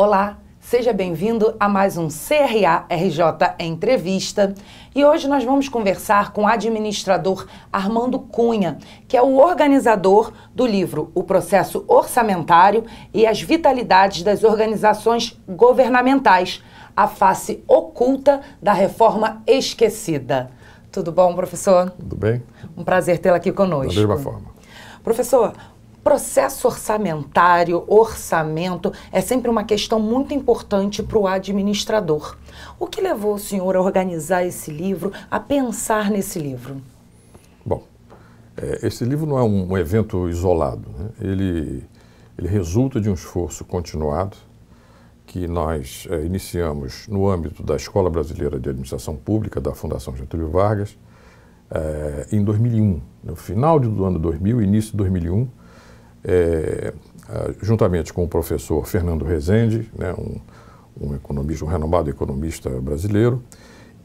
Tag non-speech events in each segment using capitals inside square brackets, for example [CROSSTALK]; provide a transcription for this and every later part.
Olá, seja bem-vindo a mais um CRA RJ Entrevista. E hoje nós vamos conversar com o administrador Armando Cunha, que é o organizador do livro O Processo Orçamentário e as Vitalidades das Organizações Governamentais A Face Oculta da Reforma Esquecida. Tudo bom, professor? Tudo bem. Um prazer tê-la aqui conosco. Da mesma forma. Professor, Processo orçamentário, orçamento, é sempre uma questão muito importante para o administrador. O que levou o senhor a organizar esse livro, a pensar nesse livro? Bom, é, esse livro não é um, um evento isolado. Né? Ele, ele resulta de um esforço continuado que nós é, iniciamos no âmbito da Escola Brasileira de Administração Pública da Fundação Getúlio Vargas é, em 2001. No final do ano 2000, início de 2001, é, juntamente com o professor Fernando Rezende, né, um, um economista, um renomado economista brasileiro.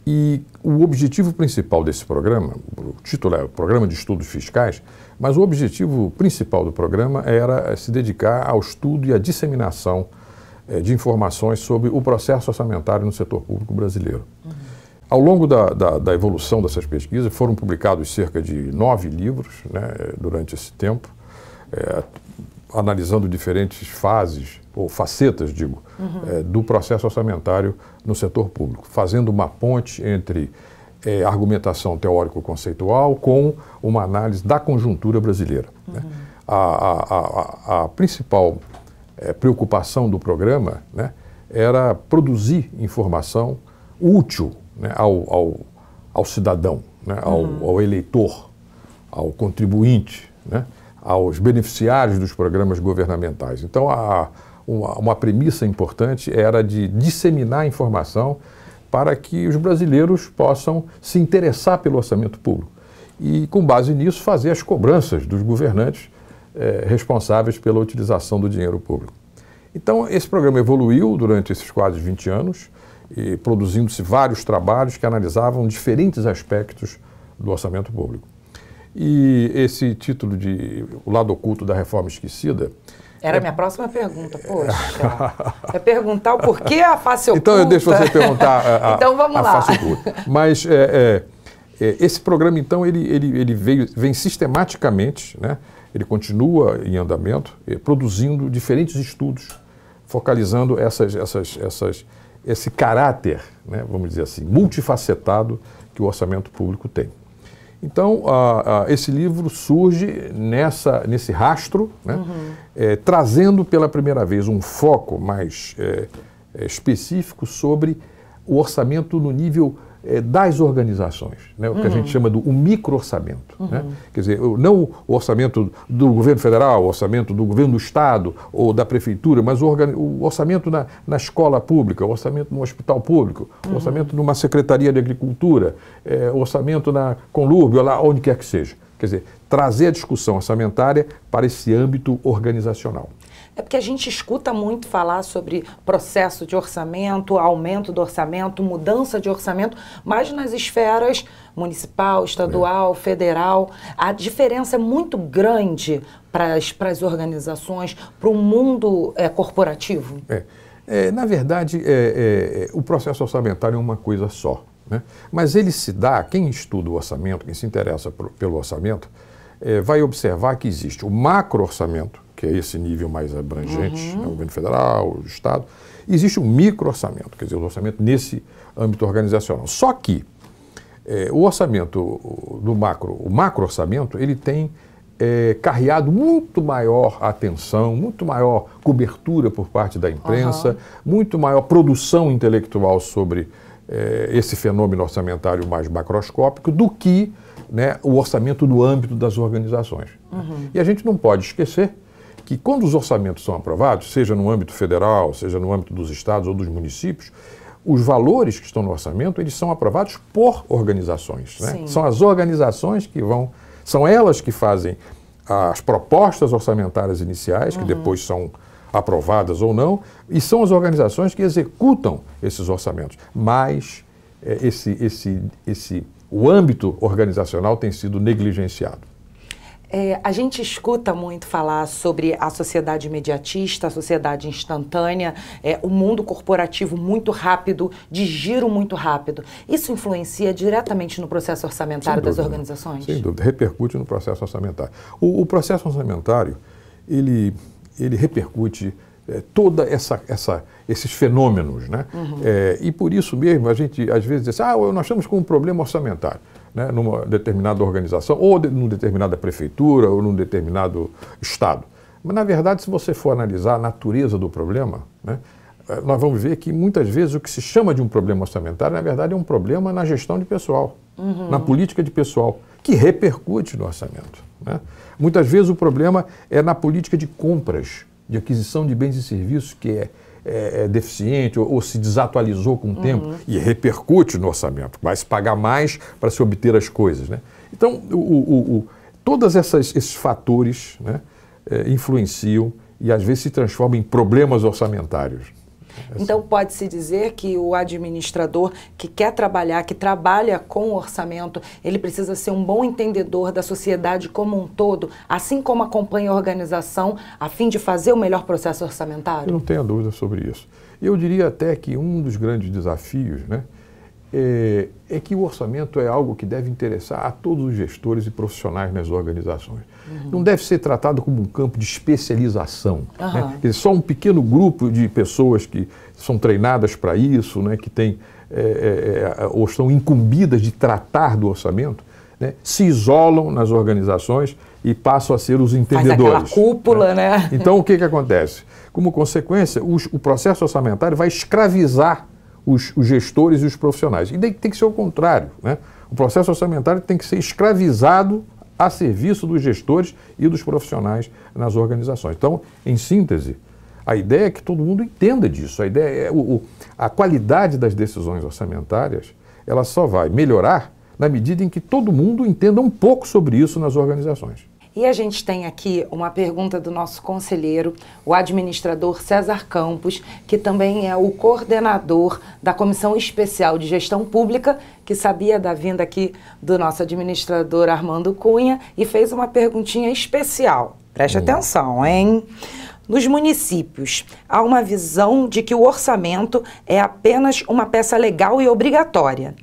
E o objetivo principal desse programa, o título é o Programa de Estudos Fiscais, mas o objetivo principal do programa era eh, se dedicar ao estudo e à disseminação eh, de informações sobre o processo orçamentário no setor público brasileiro. Uhum. Ao longo da, da, da, evolução dessas pesquisas, foram publicados cerca de nove livros né, durante esse tempo, é, analisando diferentes fases, ou facetas, digo, uhum. é, do processo orçamentário no setor público, fazendo uma ponte entre é, argumentação teórico-conceitual com uma análise da conjuntura brasileira. Né? Uhum. Né? A, a, a, a, principal é, preocupação do programa né, era produzir informação útil né, ao, ao, ao, cidadão, né, ao, uhum. ao, eleitor, ao contribuinte, né, aos beneficiários dos programas governamentais. Então, a, uma, uma premissa importante era de disseminar informação para que os brasileiros possam se interessar pelo orçamento público e, com base nisso, fazer as cobranças dos governantes eh, responsáveis pela utilização do dinheiro público. Então, esse programa evoluiu durante esses quase 20 anos, produzindo-se vários trabalhos que analisavam diferentes aspectos do orçamento público. E esse título de O Lado Oculto da Reforma Esquecida. Era é a é... minha próxima pergunta, poxa. [LAUGHS] é perguntar o porquê a face oculta. Então eu deixo você perguntar a, [LAUGHS] a, então, vamos a lá. face oculta. Mas é, é, é, esse programa, então, ele, ele, ele veio, vem sistematicamente, né? ele continua em andamento, eh, produzindo diferentes estudos, focalizando essas, essas, essas, esse caráter, né? vamos dizer assim, multifacetado que o orçamento público tem. Então, esse livro surge nessa, nesse rastro, né? uhum. é, trazendo pela primeira vez um foco mais é, é específico sobre o orçamento no nível é, das organizações, né? o que a gente uhum. chama do micro-orçamento. Né? Uhum. Né? Quer dizer, não o orçamento do governo federal, o orçamento do governo do Estado ou da prefeitura, mas o, o orçamento na, na, escola pública, o orçamento no hospital público, o uhum. orçamento numa secretaria de agricultura, é, o orçamento na Conlúbio, lá onde quer que seja. Quer dizer, trazer a discussão orçamentária para esse âmbito organizacional. É porque a gente escuta muito falar sobre processo de orçamento, aumento do orçamento, mudança de orçamento, mas nas esferas municipal, estadual, é. federal, a diferença é muito grande para as, para as organizações, para o mundo é, corporativo. É. É, na verdade, é, é, é o processo orçamentário é uma coisa só. Né? Mas ele se dá, quem estuda o orçamento, quem se interessa por, pelo orçamento, é, vai observar que existe o macro orçamento, que é esse nível mais abrangente, uhum. Né, o governo federal, o Estado. Existe um micro-orçamento, quer dizer, o um orçamento nesse âmbito organizacional. Só que é, o orçamento do macro, o macro-orçamento, ele tem é, carreado muito maior atenção, muito maior cobertura por parte da imprensa, uhum. muito maior produção intelectual sobre é, esse fenômeno orçamentário mais macroscópico do que né, o orçamento do âmbito das organizações. Uhum. E a gente não pode esquecer que quando os orçamentos são aprovados, seja no âmbito federal, seja no âmbito dos estados ou dos municípios, os valores que estão no orçamento, eles são aprovados por organizações. Né? São as organizações que vão, são elas que fazem as propostas orçamentárias iniciais, uhum. que depois são aprovadas ou não, e são as organizações que executam esses orçamentos. Mas eh, esse, esse, esse, o âmbito organizacional tem sido negligenciado. É, a gente escuta muito falar sobre a sociedade imediatista, a sociedade instantânea, é, o mundo corporativo muito rápido, de giro muito rápido. Isso influencia diretamente no processo orçamentário das organizações? Sem dúvida, repercute no processo orçamentário. O, o processo orçamentário, ele, ele repercute é, toda essa, essa, esses fenômenos, né? Uhum. É, e por isso mesmo a gente às vezes diz, assim, ah, nós estamos com um problema orçamentário né, numa determinada organização, ou de, numa determinada prefeitura, ou num determinado estado. Mas, na verdade, se você for analisar a natureza do problema, né, eh, nós vamos ver que muitas vezes o que se chama de um problema orçamentário, na verdade, é um problema na gestão de pessoal, uhum. na política de pessoal, que repercute no orçamento. Né? Muitas vezes o problema é na política de compras, de aquisição de bens e serviços, que é é, é deficiente ou, ou, se desatualizou com o uhum. tempo e repercute no orçamento, vai se pagar mais para se obter as coisas. Né? Então, o, o, o todos esses fatores né, é, influenciam e às vezes se transformam em problemas orçamentários. É então, pode-se dizer que o administrador que quer trabalhar, que trabalha com orçamento, ele precisa ser um bom entendedor da sociedade como um todo, assim como acompanha a organização, a fim de fazer o melhor processo orçamentário? Eu não tenho dúvida sobre isso. Eu diria até que um dos grandes desafios, né? é, é, que o orçamento é algo que deve interessar a todos os gestores e profissionais nas organizações. Uhum. Não deve ser tratado como um campo de especialização. Uhum. Né? Dizer, só um pequeno grupo de pessoas que são treinadas para isso, né, que tem, é, é, é ou estão incumbidas de tratar do orçamento, né, se isolam nas organizações e passam a ser os entendedores. Faz cúpula, né? né? Então, o que, que acontece? Como consequência, os, o processo orçamentário vai escravizar os, os gestores e os profissionais. E tem que ser o contrário. Né? O processo orçamentário tem que ser escravizado a serviço dos gestores e dos profissionais nas organizações. Então, em síntese, a ideia é que todo mundo entenda disso. A ideia é o, o, a qualidade das decisões orçamentárias, ela só vai melhorar na medida em que todo mundo entenda um pouco sobre isso nas organizações. E a gente tem aqui uma pergunta do nosso conselheiro, o administrador César Campos, que também é o coordenador da Comissão Especial de Gestão Pública, que sabia da vinda aqui do nosso administrador Armando Cunha e fez uma perguntinha especial. Preste hum. atenção, hein? Nos municípios, há uma visão de que o orçamento é apenas uma peça legal e obrigatória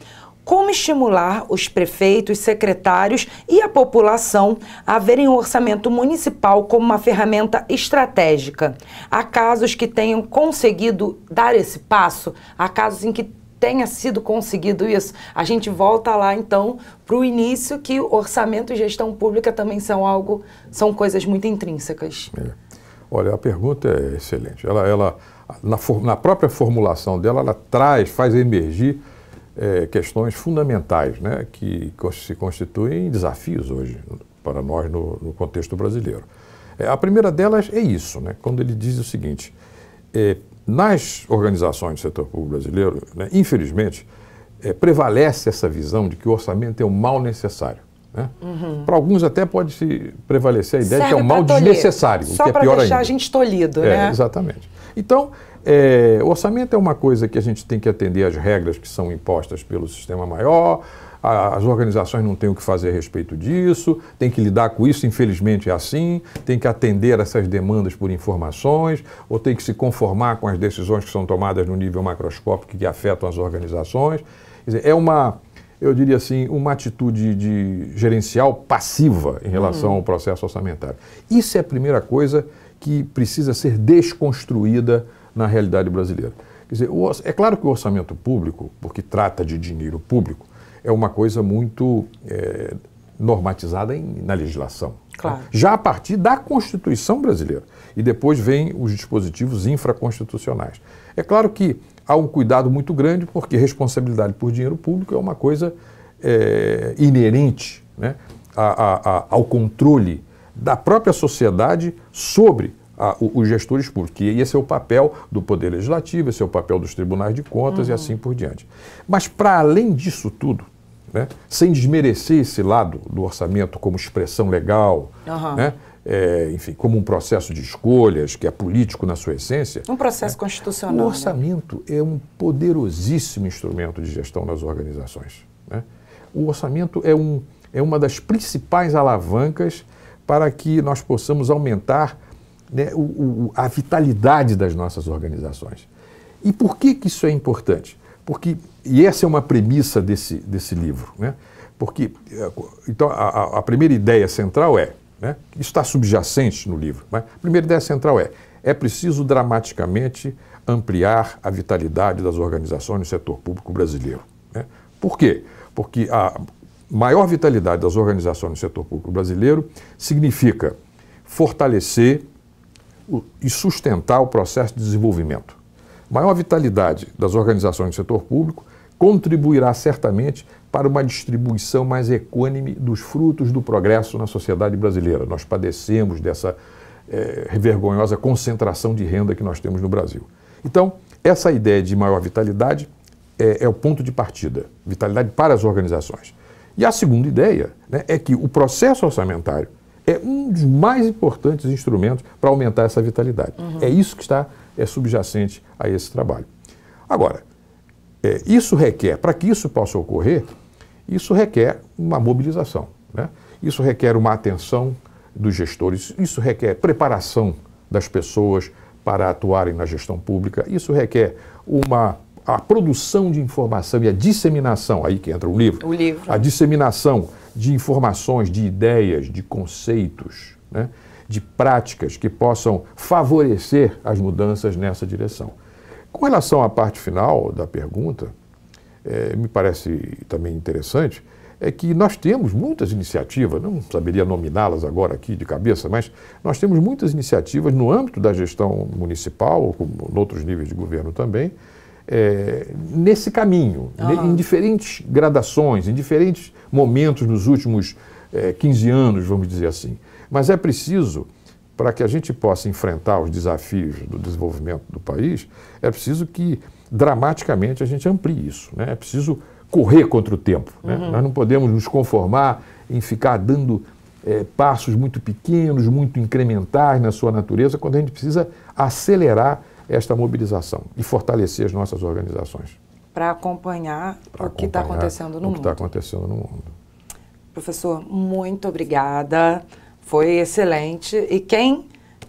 como estimular os prefeitos, secretários e a população a verem o orçamento municipal como uma ferramenta estratégica. Há casos que tenham conseguido dar esse passo, há casos em que tenha sido conseguido isso. A gente volta lá então para o início que orçamento e gestão pública também são algo, são coisas muito intrínsecas. É. Olha, a pergunta é excelente. Ela, ela na, na própria formulação dela, ela traz, faz emergir é, questões fundamentais né, que se constituem desafios hoje para nós no, no contexto brasileiro. É, a primeira delas é isso, né, quando ele diz o seguinte: é, nas organizações do setor público brasileiro, né, infelizmente, é, prevalece essa visão de que o orçamento é um mal necessário. Né? Uhum. Para alguns até pode se prevalecer a ideia Serve de que é um mal desnecessário, Só o que é pior ainda. para a gente tolhido, é, né? Exatamente. Então, é, o orçamento é uma coisa que a gente tem que atender às regras que são impostas pelo sistema maior, a, as organizações não têm o que fazer a respeito disso, tem que lidar com isso, infelizmente é assim, tem que atender essas demandas por informações, ou tem que se conformar com as decisões que são tomadas no nível macroscópico que afetam as organizações. Dizer, é uma, eu diria assim, uma atitude de gerencial passiva em relação uhum. ao processo orçamentário. Isso é a primeira coisa que precisa ser desconstruída na realidade brasileira. Quer dizer, é claro que o orçamento público, porque trata de dinheiro público, é uma coisa muito é, normatizada em, na legislação. Né? Claro. Já a partir da Constituição brasileira. E depois vem os dispositivos infraconstitucionais. É claro que há um cuidado muito grande, porque responsabilidade por dinheiro público é uma coisa é, inerente né, a, a, a, ao controle da própria sociedade sobre a, os gestores públicos. E esse é o papel do Poder Legislativo, esse é o papel dos tribunais de contas uhum. e assim por diante. Mas, para além disso tudo, né, sem desmerecer esse lado do orçamento como expressão legal, uhum. né, é, enfim, como um processo de escolhas, que é político na sua essência. Um processo né, constitucional. O né? orçamento é um poderosíssimo instrumento de gestão das organizações. Né. O orçamento é, um, é uma das principais alavancas para que nós possamos aumentar né, o, o, a vitalidade das nossas organizações. E por que, que isso é importante? Porque, e essa é uma premissa desse, desse livro, né? porque eh, então, a, a primeira ideia central é, né, está subjacente no livro, mas a primeira ideia central é, é preciso dramaticamente ampliar a vitalidade das organizações no setor público brasileiro. Né? Por quê? Porque a maior vitalidade das organizações no setor público brasileiro significa fortalecer e sustentar o processo de desenvolvimento. Maior vitalidade das organizações do setor público contribuirá certamente para uma distribuição mais equânime dos frutos do progresso na sociedade brasileira. Nós padecemos dessa é, eh, vergonhosa concentração de renda que nós temos no Brasil. Então, essa ideia de maior vitalidade é, é o ponto de partida, vitalidade para as organizações. E a segunda ideia né, é que o processo orçamentário é um dos mais importantes instrumentos para aumentar essa vitalidade. Uhum. É isso que está é subjacente a esse trabalho. Agora, é, isso requer, para que isso possa ocorrer, isso requer uma mobilização, né? isso requer uma atenção dos gestores, isso requer preparação das pessoas para atuarem na gestão pública, isso requer uma a produção de informação e a disseminação, aí que entra o livro, o livro. a disseminação de informações, de ideias, de conceitos, né? de práticas que possam favorecer as mudanças nessa direção. Com relação à parte final da pergunta, é, me parece também interessante, é que nós temos muitas iniciativas, não saberia nominá-las agora aqui de cabeça, mas nós temos muitas iniciativas no âmbito da gestão municipal, ou em outros níveis de governo também, é, nesse caminho, uhum. em diferentes gradações, em diferentes momentos nos últimos é, 15 anos, vamos dizer assim. Mas é preciso, para que a gente possa enfrentar os desafios do desenvolvimento do país, é preciso que dramaticamente a gente amplie isso. Né? É preciso correr contra o tempo. Né? Uhum. Nós não podemos nos conformar em ficar dando é, passos muito pequenos, muito incrementais na sua natureza, quando a gente precisa acelerar esta mobilização e fortalecer as nossas organizações. Para acompanhar, acompanhar o que está acontecendo no o tá mundo. O que está acontecendo no mundo. Professor, muito obrigada. Foi excelente. E quem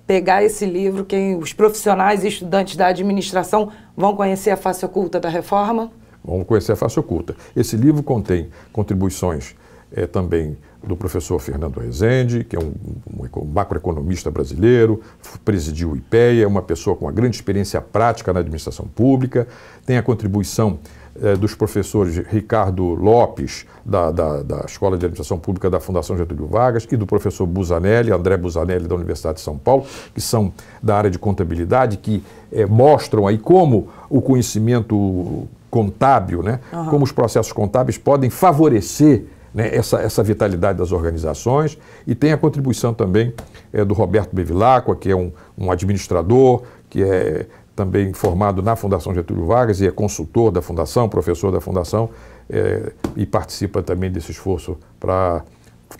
pegar esse livro, quem os profissionais e estudantes da administração vão conhecer a face oculta da reforma? Vão conhecer a face oculta. Esse livro contém contribuições é, também do professor Fernando Rezende, que é um, um macroeconomista brasileiro, presidiu o IPEA, é uma pessoa com uma grande experiência prática na administração pública, tem a contribuição eh, dos professores Ricardo Lopes, da, da, da, Escola de Administração Pública da Fundação Getúlio Vargas, e do professor Busanelli, André Busanelli, da Universidade de São Paulo, que são da área de contabilidade, que eh, mostram aí como o conhecimento contábil, né, uhum. como os processos contábeis podem favorecer né, essa, essa vitalidade das organizações e tem a contribuição também é, do Roberto Bevilacqua, que é um, um administrador, que é também formado na Fundação Getúlio Vargas e é consultor da Fundação, professor da Fundação é, e participa também desse esforço para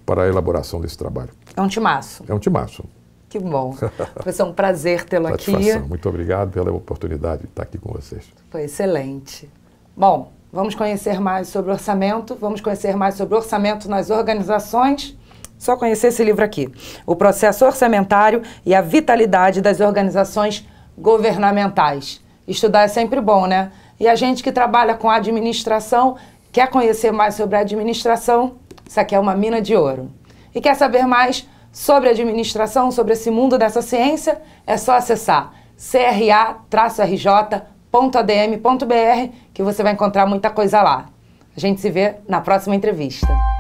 para a elaboração desse trabalho. É um timaço. É um timaço. Que bom. [LAUGHS] Professor, um prazer tê-lo aqui. Muito obrigado pela oportunidade de estar aqui com vocês. Foi excelente. Bom, Vamos conhecer mais sobre orçamento, vamos conhecer mais sobre orçamento nas organizações. Só conhecer esse livro aqui: O Processo Orçamentário e a Vitalidade das Organizações Governamentais. Estudar é sempre bom, né? E a gente que trabalha com administração, quer conhecer mais sobre a administração, isso aqui é uma mina de ouro. E quer saber mais sobre administração, sobre esse mundo dessa ciência, é só acessar cra-rj.com www.adm.br, que você vai encontrar muita coisa lá. A gente se vê na próxima entrevista.